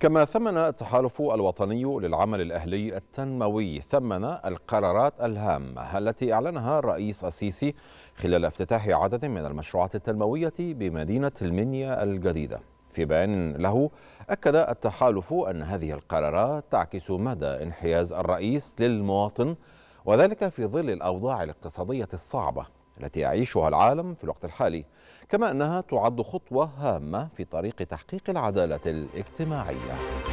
كما ثمن التحالف الوطني للعمل الأهلي التنموي ثمن القرارات الهامة التي أعلنها الرئيس السيسي خلال افتتاح عدد من المشروعات التنموية بمدينة المنيا الجديدة في بيان له أكد التحالف أن هذه القرارات تعكس مدى انحياز الرئيس للمواطن وذلك في ظل الأوضاع الاقتصادية الصعبة التي يعيشها العالم في الوقت الحالي كما أنها تعد خطوة هامة في طريق تحقيق العدالة الاجتماعية